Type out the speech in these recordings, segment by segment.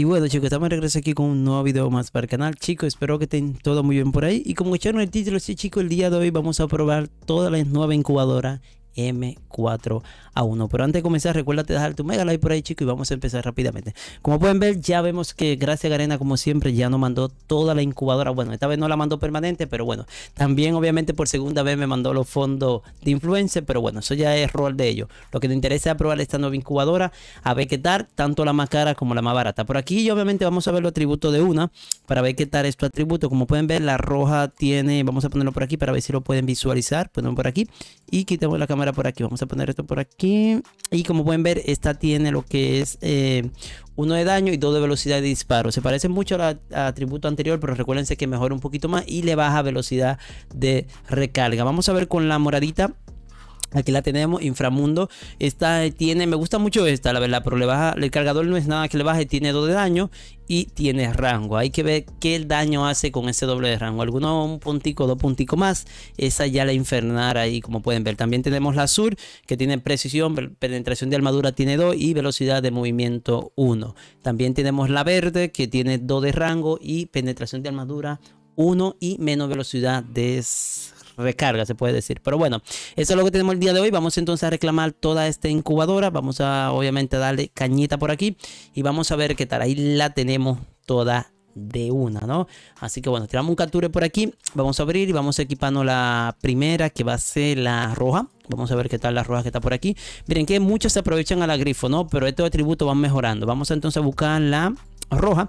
Y bueno chicos, estamos de aquí con un nuevo video más para el canal Chicos, espero que estén todo muy bien por ahí Y como echaron el título, sí chicos, el día de hoy vamos a probar todas las nuevas incubadora. M4 a 1. Pero antes de comenzar, recuérdate dejar tu mega like por ahí, chico, y vamos a empezar rápidamente. Como pueden ver, ya vemos que gracias Garena, como siempre, ya nos mandó toda la incubadora. Bueno, esta vez no la mandó permanente, pero bueno, también obviamente por segunda vez me mandó los fondos de influencer, pero bueno, eso ya es rol de ellos. Lo que te interesa es probar esta nueva incubadora, a ver qué tal, tanto la más cara como la más barata. Por aquí, obviamente, vamos a ver los atributos de una para ver qué tal es tu atributo. Como pueden ver, la roja tiene, vamos a ponerlo por aquí para ver si lo pueden visualizar. Ponemos por aquí y quitemos la cámara por aquí. Vamos a poner esto por aquí. Y como pueden ver, esta tiene lo que es eh, uno de daño y dos de velocidad de disparo. Se parece mucho al atributo anterior, pero recuérdense que mejora un poquito más y le baja velocidad de recarga. Vamos a ver con la moradita Aquí la tenemos, inframundo. Esta tiene, me gusta mucho esta, la verdad, pero le baja, el cargador no es nada que le baje, tiene 2 de daño y tiene rango. Hay que ver qué daño hace con ese doble de rango. Alguno un puntico, dos puntico más. Esa ya la infernar ahí, como pueden ver. También tenemos la azul que tiene precisión, penetración de armadura tiene 2 y velocidad de movimiento 1. También tenemos la verde, que tiene 2 de rango y penetración de armadura 1 y menos velocidad de recarga, se puede decir. Pero bueno, eso es lo que tenemos el día de hoy. Vamos entonces a reclamar toda esta incubadora. Vamos a obviamente darle cañita por aquí y vamos a ver qué tal. Ahí la tenemos toda de una, ¿no? Así que bueno, tiramos un capture por aquí, vamos a abrir y vamos equipando la primera que va a ser la roja. Vamos a ver qué tal la roja que está por aquí. Miren que muchos se aprovechan a la grifo, ¿no? Pero estos atributos van mejorando. Vamos entonces a buscar la roja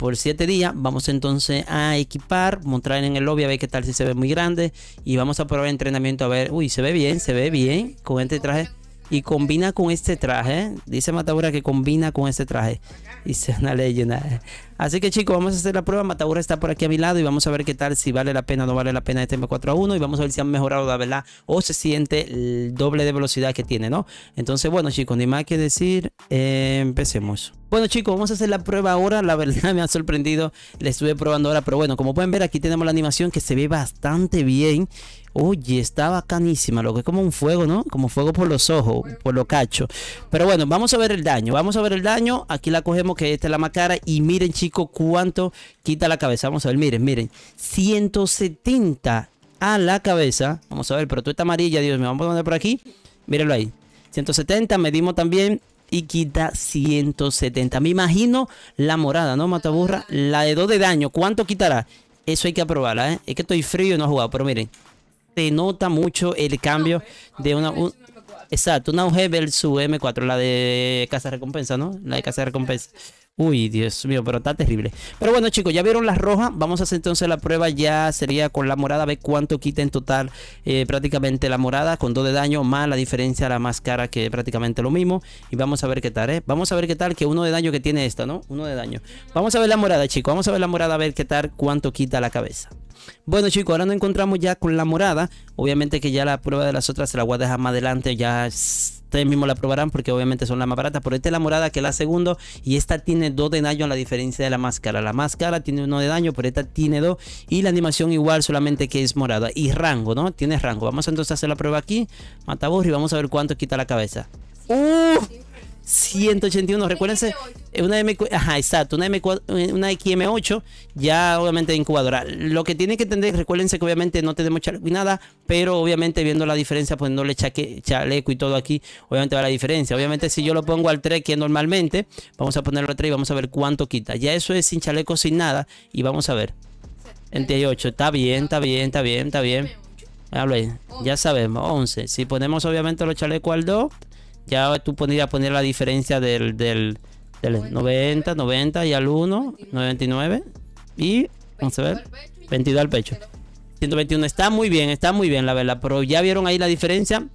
por siete días. Vamos entonces a equipar, Mostrar en el lobby a ver qué tal si se ve muy grande. Y vamos a probar el entrenamiento a ver, uy, se ve bien, se ve bien con este traje y combina con este traje. Dice mataura que combina con este traje. Y Dice una leyenda. Así que chicos, vamos a hacer la prueba. Mataura está por aquí a mi lado y vamos a ver qué tal, si vale la pena o no vale la pena este M4 a 1. Y vamos a ver si han mejorado la verdad o se siente el doble de velocidad que tiene, ¿no? Entonces, bueno chicos, ni más que decir, empecemos. Bueno chicos, vamos a hacer la prueba ahora, la verdad me ha sorprendido, le estuve probando ahora, pero bueno, como pueden ver aquí tenemos la animación que se ve bastante bien Oye, está bacanísima, lo que es como un fuego, ¿no? Como fuego por los ojos, por lo cacho. Pero bueno, vamos a ver el daño. Vamos a ver el daño. Aquí la cogemos, que esta es la más cara. Y miren, chicos, cuánto quita la cabeza. Vamos a ver, miren, miren. 170 a la cabeza. Vamos a ver, pero tú esta amarilla, Dios me Vamos a poner por aquí. Mírenlo ahí. 170, medimos también y quita 170. Me imagino la morada, ¿no, Mataburra? La de 2 de daño. ¿Cuánto quitará? Eso hay que aprobarla, ¿eh? Es que estoy frío y no he jugado, pero miren. Se nota mucho el cambio ah, de una... exacto, una UG versus M4, la de Casa Recompensa, ¿no? La de Casa Recompensa. Uy, Dios mío, pero está terrible. Pero bueno, chicos, ya vieron las rojas. Vamos a hacer entonces la prueba. Ya sería con la morada. A ver cuánto quita en total eh, prácticamente la morada. Con dos de daño más la diferencia la más cara que prácticamente lo mismo. Y vamos a ver qué tal, ¿eh? Vamos a ver qué tal que uno de daño que tiene esta, ¿no? Uno de daño. Vamos a ver la morada, chicos. Vamos a ver la morada a ver qué tal cuánto quita la cabeza. Bueno chicos, ahora nos encontramos ya con la morada. Obviamente que ya la prueba de las otras se la voy a dejar más adelante. Ya ustedes mismos la probarán porque obviamente son las más baratas. Pero esta es la morada que es la segunda y esta tiene 2 de daño a la diferencia de la máscara. La máscara tiene 1 de daño, pero esta tiene 2. Y la animación igual, solamente que es morada. Y rango, ¿no? Tiene rango. Vamos entonces a hacer la prueba aquí. Mataburri, vamos a ver cuánto quita la cabeza. ¡Uh! 181. Recuérdense, una, M, ajá, exacto, una, M, una XM8, ya obviamente de incubadora. Lo que tienen que entender, recuérdense que obviamente no tenemos chaleco ni nada, pero obviamente viendo la diferencia, pues no le chaleco y todo aquí, obviamente va la diferencia. Obviamente, si yo lo pongo al 3, que normalmente, vamos a ponerlo al 3 y vamos a ver cuánto quita. Ya eso es sin chaleco, sin nada, y vamos a ver. 8 está bien, está bien, está bien, está bien. ya sabemos, 11. Si ponemos obviamente los chalecos al 2 ya tú podías poner la diferencia del, del, del 90, 90 y al 1, 99 y vamos a ver, 22 al pecho. 121, está muy bien, está muy bien la verdad, pero ya vieron ahí la diferencia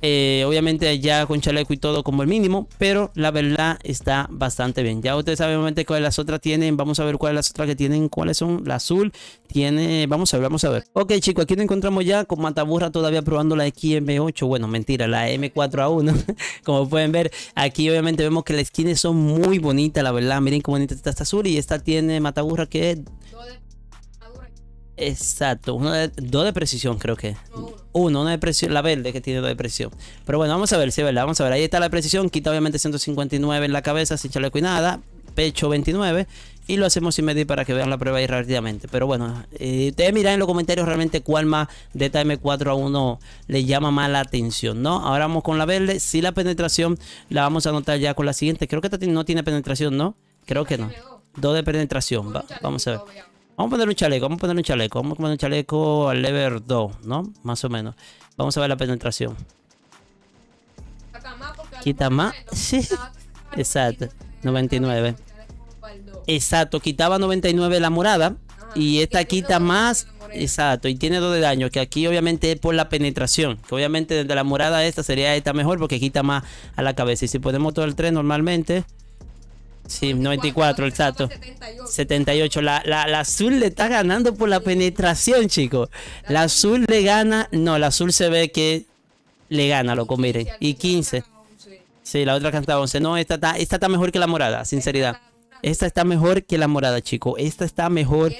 eh, obviamente ya con chaleco y todo como el mínimo, pero la verdad está bastante bien. Ya ustedes saben obviamente cuáles las otras tienen, vamos a ver cuáles las otras que tienen, cuáles son. La azul tiene, vamos a ver, vamos a ver. Ok chicos, aquí nos encontramos ya con Mataburra todavía probando la XM8, bueno mentira, la M4A1, como pueden ver. Aquí obviamente vemos que las skins son muy bonitas, la verdad, miren cómo bonita está esta azul y esta tiene Mataburra que... Es... Exacto, uno de, dos de precisión creo que. Uno, una de precisión, la verde que tiene dos de precisión. Pero bueno, vamos a ver, si sí, verdad, vamos a ver. Ahí está la precisión, quita obviamente 159 en la cabeza, sin chaleco y nada, pecho 29. Y lo hacemos sin medir para que vean la prueba ahí rápidamente. Pero bueno, eh, ustedes miran en los comentarios realmente cuál más de esta 4 a uno le llama más la atención, ¿no? Ahora vamos con la verde. Si la penetración la vamos a anotar ya con la siguiente. Creo que esta no tiene penetración, ¿no? Creo que no. Dos de penetración, vamos a ver. Vamos a poner un chaleco, vamos a poner un chaleco, vamos a poner un chaleco al level 2, ¿no? Más o menos. Vamos a ver la penetración. Quita más. Sí. Exacto. 99. Exacto, quitaba 99 la morada. y esta quita más. Exacto, y tiene 2 de daño. Que aquí obviamente es por la penetración. Que obviamente desde la morada esta sería esta mejor porque quita más a la cabeza. Y si podemos todo el tren normalmente. Sí, 94 el Sato. 78. La, azul le está ganando por la penetración, chicos. La azul le gana. No, la azul se ve que le gana, loco, miren. Y 15. Sí, la otra canta 11. No, esta está, esta está mejor que la morada, sinceridad. Esta está mejor que la morada, chicos. Esta está mejor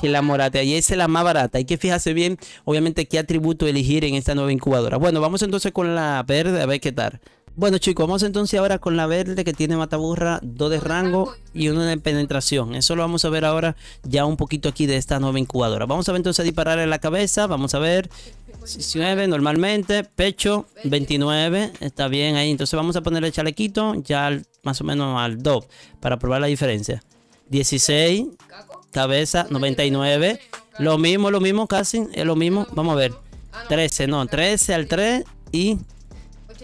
que la morada. Y esa es la más barata. Hay que fijarse bien, obviamente, qué atributo elegir en esta nueva incubadora. Bueno, vamos entonces con la verde a ver qué tal. Bueno chicos, vamos entonces ahora con la verde que tiene mataburra, 2 de rango y 1 de penetración. Eso lo vamos a ver ahora ya un poquito aquí de esta nueva incubadora. Vamos a ver entonces a disparar en la cabeza, vamos a ver. 19 normalmente, pecho 29, está bien ahí. Entonces vamos a poner el chalequito ya más o menos al 2 para probar la diferencia. 16, cabeza 99, lo mismo, lo mismo casi, es lo mismo. Vamos a ver. 13, no, 13 al 3 y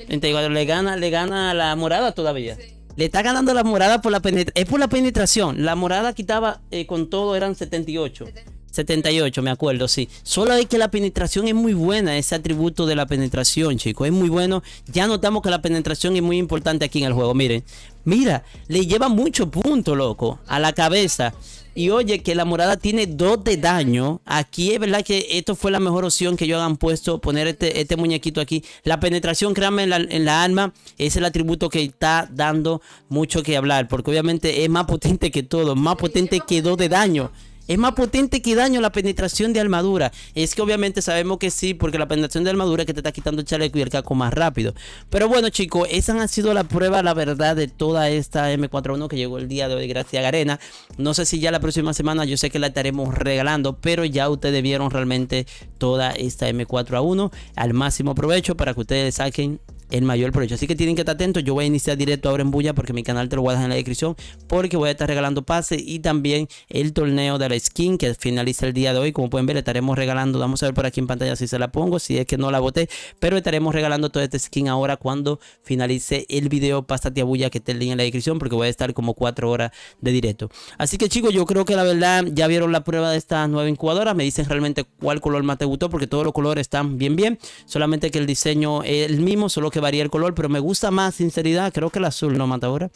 34 le gana, le gana la morada todavía. Le está ganando la morada por la penetración. Es por la penetración. La morada quitaba eh, con todo, eran 78. 78, me acuerdo, sí. Solo es que la penetración es muy buena, ese atributo de la penetración, chico Es muy bueno. Ya notamos que la penetración es muy importante aquí en el juego. Miren, mira, le lleva mucho punto, loco, a la cabeza. Y oye, que la morada tiene 2 de daño. Aquí es verdad que esto fue la mejor opción que yo hagan puesto, poner este, este, muñequito aquí. La penetración, créanme, en la, en la, alma es el atributo que está dando mucho que hablar. Porque obviamente es más potente que todo, más potente que 2 de daño es más potente que daño la penetración de armadura. Es que obviamente sabemos que sí, porque la penetración de armadura es que te está quitando el chaleco y el caco más rápido. Pero bueno, chicos, Esa han sido la prueba, la verdad, de toda esta M41 que llegó el día de hoy, gracias a Garena. No sé si ya la próxima semana, yo sé que la estaremos regalando, pero ya ustedes vieron realmente toda esta M4A1 al máximo provecho para que ustedes saquen el mayor provecho. Así que tienen que estar atentos. Yo voy a iniciar directo ahora en Bulla porque mi canal te lo voy a dejar en la descripción. Porque voy a estar regalando pases y también el torneo de la skin que finaliza el día de hoy. Como pueden ver, estaremos regalando. Vamos a ver por aquí en pantalla si se la pongo. Si es que no la boté. Pero estaremos regalando toda esta skin ahora cuando finalice el video. Pásate a Bulla que te el link en la descripción porque voy a estar como 4 horas de directo. Así que chicos, yo creo que la verdad ya vieron la prueba de esta nueva incubadora. Me dicen realmente cuál color más te gustó porque todos los colores están bien bien. Solamente que el diseño es el mismo, solo que varía el color, pero me gusta más, sinceridad. Creo que el azul, ¿no, ahora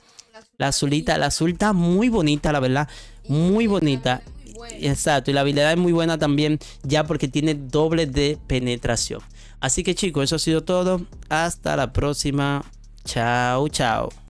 La azulita, la azul está muy bonita, la verdad. Muy bonita. Exacto, y la habilidad es muy buena también, ya porque tiene doble de penetración. Así que chicos, eso ha sido todo. Hasta la próxima. Chao, chao.